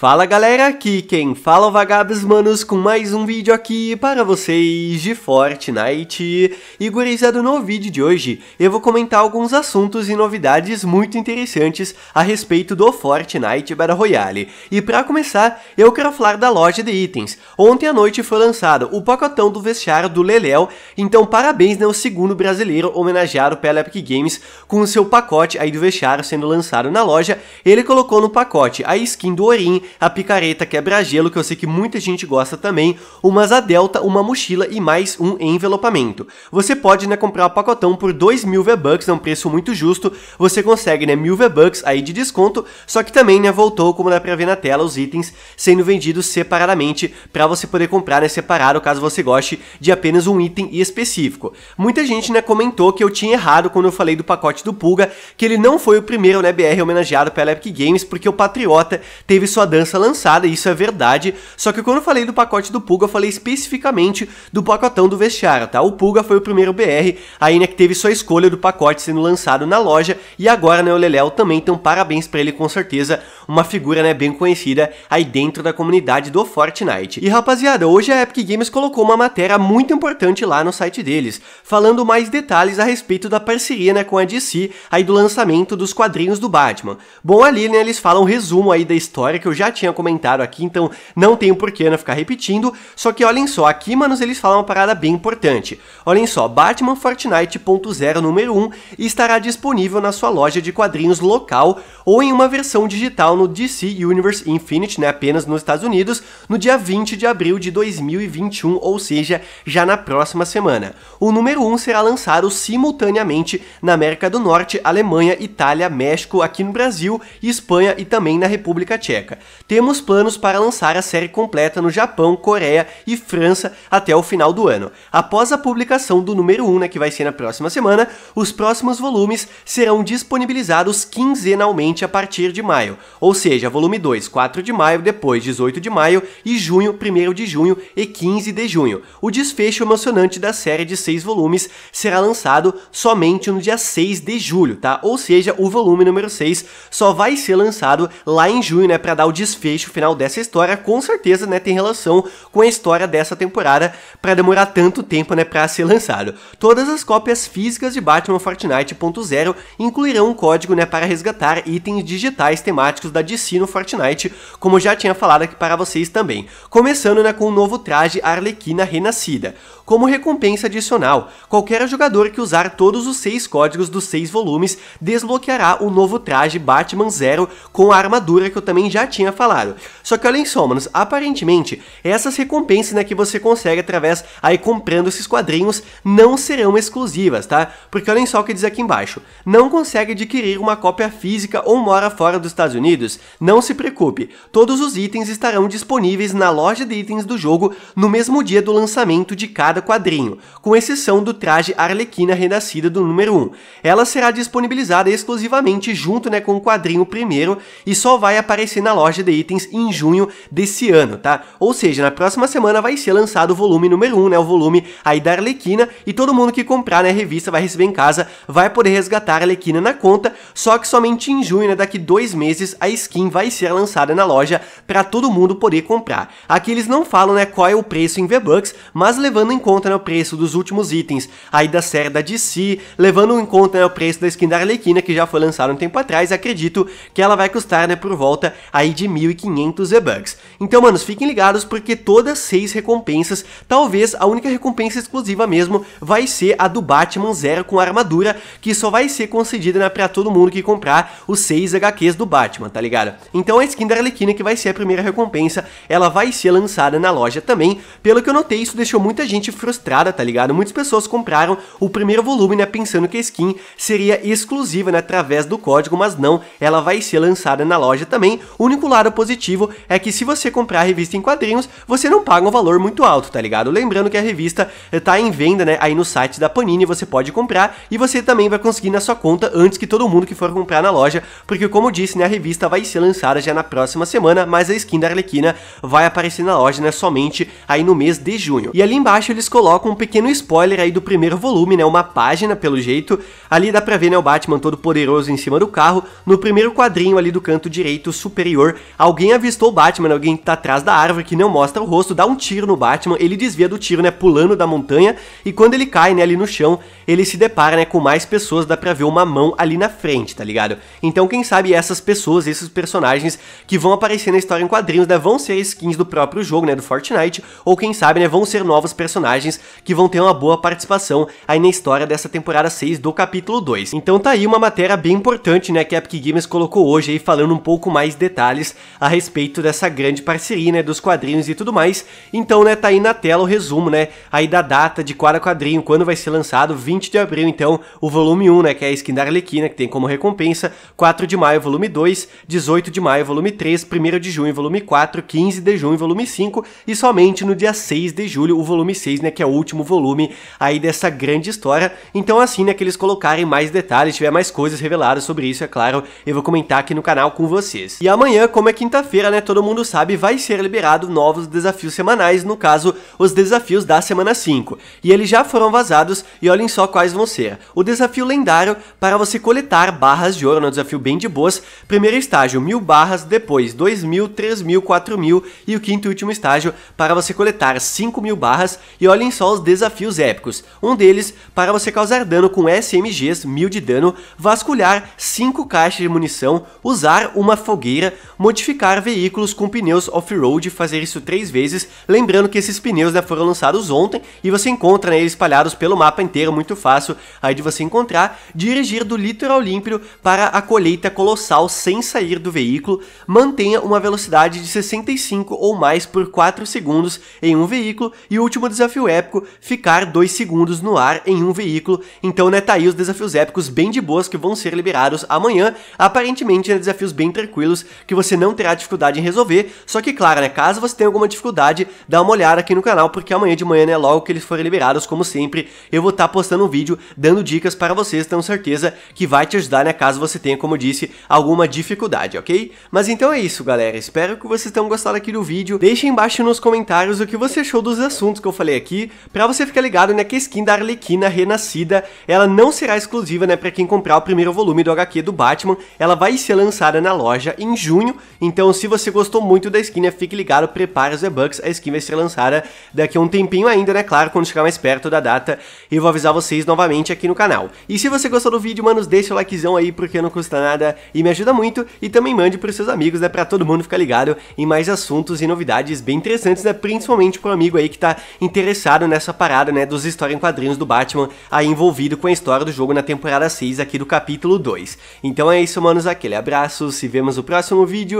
Fala galera, aqui quem fala é o Vagabes Manos com mais um vídeo aqui para vocês de Fortnite. E gurizado, é no vídeo de hoje eu vou comentar alguns assuntos e novidades muito interessantes a respeito do Fortnite Battle Royale. E para começar, eu quero falar da loja de itens. Ontem à noite foi lançado o pacotão do vestiário do Leléo, então parabéns né, ao segundo brasileiro homenageado pela Epic Games com o seu pacote aí do vestiário sendo lançado na loja. Ele colocou no pacote a skin do Orin, a picareta quebra-gelo, que eu sei que muita gente gosta também, uma asa delta, uma mochila e mais um envelopamento. Você pode né, comprar o pacotão por 2 mil V-Bucks, é um preço muito justo, você consegue né, mil V-Bucks aí de desconto, só que também né, voltou, como dá pra ver na tela, os itens sendo vendidos separadamente para você poder comprar né, separado, caso você goste de apenas um item específico. Muita gente né, comentou que eu tinha errado quando eu falei do pacote do Pulga, que ele não foi o primeiro né, BR homenageado pela Epic Games, porque o Patriota teve sua dança segurança lançada, isso é verdade. Só que quando eu falei do pacote do Puga, eu falei especificamente do pacotão do vestiário, tá? O Puga foi o primeiro BR, né, que teve sua escolha do pacote sendo lançado na loja e agora, né, o Leléo também, então parabéns para ele com certeza, uma figura, né, bem conhecida aí dentro da comunidade do Fortnite. E rapaziada, hoje a Epic Games colocou uma matéria muito importante lá no site deles, falando mais detalhes a respeito da parceria, né, com a DC, aí do lançamento dos quadrinhos do Batman. Bom, ali, né, eles falam um resumo aí da história que eu já já tinha comentado aqui, então não tenho porquê não né, ficar repetindo. Só que olhem só, aqui, manos, eles falam uma parada bem importante. Olhem só, Batman Fortnite.0 número 1 estará disponível na sua loja de quadrinhos local ou em uma versão digital no DC Universe Infinite, né, apenas nos Estados Unidos, no dia 20 de abril de 2021, ou seja, já na próxima semana. O número 1 será lançado simultaneamente na América do Norte, Alemanha, Itália, México, aqui no Brasil, Espanha e também na República Tcheca. Temos planos para lançar a série completa no Japão, Coreia e França até o final do ano. Após a publicação do número 1, né, que vai ser na próxima semana, os próximos volumes serão disponibilizados quinzenalmente a partir de maio, ou seja, volume 2, 4 de maio, depois 18 de maio e junho, 1 de junho e 15 de junho. O desfecho emocionante da série de 6 volumes será lançado somente no dia 6 de julho, tá? Ou seja, o volume número 6 só vai ser lançado lá em junho, né, para dar o desfecho final dessa história, com certeza, né, tem relação com a história dessa temporada para demorar tanto tempo, né, para ser lançado. Todas as cópias físicas de Batman Fortnite.0 incluirão um código, né, para resgatar itens digitais temáticos da DC no Fortnite, como já tinha falado aqui para vocês também. Começando, né, com o novo traje Arlequina Renascida. Como recompensa adicional, qualquer jogador que usar todos os seis códigos dos seis volumes desbloqueará o novo traje Batman Zero com a armadura que eu também já tinha já Só que olhem só, manos, aparentemente, essas recompensas né, que você consegue através aí comprando esses quadrinhos não serão exclusivas, tá? Porque olhem só o que diz aqui embaixo. Não consegue adquirir uma cópia física ou mora fora dos Estados Unidos? Não se preocupe, todos os itens estarão disponíveis na loja de itens do jogo no mesmo dia do lançamento de cada quadrinho, com exceção do traje Arlequina Renascida do número 1. Ela será disponibilizada exclusivamente junto né, com o quadrinho primeiro e só vai aparecer na loja loja de itens em junho desse ano, tá? Ou seja, na próxima semana vai ser lançado o volume número 1, né? O volume aí da Arlequina e todo mundo que comprar, né, a revista vai receber em casa, vai poder resgatar a Arlequina na conta, só que somente em junho, né, daqui dois meses, a skin vai ser lançada na loja para todo mundo poder comprar. Aqui eles não falam, né, qual é o preço em V-Bucks, mas levando em conta, né, o preço dos últimos itens aí da série da DC, levando em conta, né, o preço da skin da Arlequina, que já foi lançada um tempo atrás, acredito que ela vai custar, né, por volta aí de 1.500 Z-Bucks. Então, manos, fiquem ligados porque todas seis recompensas, talvez a única recompensa exclusiva mesmo, vai ser a do Batman Zero com armadura, que só vai ser concedida né, pra todo mundo que comprar os seis HQs do Batman, tá ligado? Então a skin da Arlequina, que vai ser a primeira recompensa, ela vai ser lançada na loja também. Pelo que eu notei, isso deixou muita gente frustrada, tá ligado? Muitas pessoas compraram o primeiro volume, né, pensando que a skin seria exclusiva, né, através do código, mas não, ela vai ser lançada na loja também. O único lado lado positivo é que se você comprar a revista em quadrinhos, você não paga um valor muito alto, tá ligado? Lembrando que a revista eh, tá em venda, né, aí no site da Panini, você pode comprar e você também vai conseguir na sua conta antes que todo mundo que for comprar na loja, porque como disse, né, a revista vai ser lançada já na próxima semana, mas a skin da Arlequina vai aparecer na loja, né, somente aí no mês de junho. E ali embaixo eles colocam um pequeno spoiler aí do primeiro volume, né, uma página pelo jeito, ali dá pra ver, né, o Batman todo poderoso em cima do carro, no primeiro quadrinho ali do canto direito superior Alguém avistou o Batman, alguém tá atrás da árvore que não mostra o rosto, dá um tiro no Batman, ele desvia do tiro, né, pulando da montanha, e quando ele cai, né, ali no chão, ele se depara, né, com mais pessoas, dá pra ver uma mão ali na frente, tá ligado? Então, quem sabe essas pessoas, esses personagens que vão aparecer na história em quadrinhos, né, vão ser skins do próprio jogo, né, do Fortnite, ou quem sabe, né, vão ser novos personagens que vão ter uma boa participação aí na história dessa temporada 6 do capítulo 2. Então tá aí uma matéria bem importante, né, que a Epic Games colocou hoje aí, falando um pouco mais detalhes mais a respeito dessa grande parceria, né, dos quadrinhos e tudo mais. Então, né, tá aí na tela o resumo, né, aí da data de cada quadrinho, quando vai ser lançado, 20 de abril, então, o volume 1, né, que é a skin da Arlequina, que tem como recompensa, 4 de maio, volume 2, 18 de maio, volume 3, 1 de junho, volume 4, 15 de junho, volume 5, e somente no dia 6 de julho, o volume 6, né, que é o último volume aí dessa grande história. Então, assim, né, que eles colocarem mais detalhes, tiver mais coisas reveladas sobre isso, é claro, eu vou comentar aqui no canal com vocês. E amanhã, com como é quinta-feira, né, todo mundo sabe, vai ser liberado novos desafios semanais, no caso, os desafios da semana 5. E eles já foram vazados e olhem só quais vão ser. O desafio lendário para você coletar barras de ouro, é um desafio bem de boas. Primeiro estágio, mil barras, depois dois mil, três mil, quatro mil e o quinto e último estágio para você coletar cinco mil barras. E olhem só os desafios épicos. Um deles para você causar dano com SMGs, mil de dano, vasculhar 5 caixas de munição, usar uma fogueira, modificar modificar veículos com pneus off-road e fazer isso três vezes, lembrando que esses pneus né, foram lançados ontem e você encontra né, eles espalhados pelo mapa inteiro, muito fácil aí de você encontrar, dirigir do litoral límpido para a colheita colossal sem sair do veículo, mantenha uma velocidade de 65 ou mais por 4 segundos em um veículo e o último desafio épico, ficar 2 segundos no ar em um veículo, então né, tá aí os desafios épicos bem de boas que vão ser liberados amanhã, aparentemente né, desafios bem tranquilos que você não terá dificuldade em resolver. Só que, claro, né, caso você tenha alguma dificuldade, dá uma olhada aqui no canal, porque amanhã de manhã, né, logo que eles forem liberados, como sempre, eu vou estar tá postando um vídeo dando dicas para vocês, tenho certeza que vai te ajudar, né, caso você tenha, como disse, alguma dificuldade, ok? Mas então é isso, galera, espero que vocês tenham gostado aqui do vídeo, deixe embaixo nos comentários o que você achou dos assuntos que eu falei aqui, para você ficar ligado, né, que a skin da Arlequina Renascida, ela não será exclusiva, né, para quem comprar o primeiro volume do HQ do Batman, ela vai ser lançada na loja em junho, então, se você gostou muito da skin, né, fique ligado, prepare os bucks, a skin vai ser lançada daqui a um tempinho ainda, né, claro, quando chegar mais perto da data, eu vou avisar vocês novamente aqui no canal. E se você gostou do vídeo, manos, deixa o likezão aí, porque não custa nada e me ajuda muito, e também mande pros seus amigos, né, pra todo mundo ficar ligado em mais assuntos e novidades bem interessantes, né, principalmente pro amigo aí que tá interessado nessa parada, né, dos histórias em quadrinhos do Batman, aí envolvido com a história do jogo na temporada 6 aqui do capítulo 2. Então é isso, manos, aquele abraço, se vemos no próximo vídeo,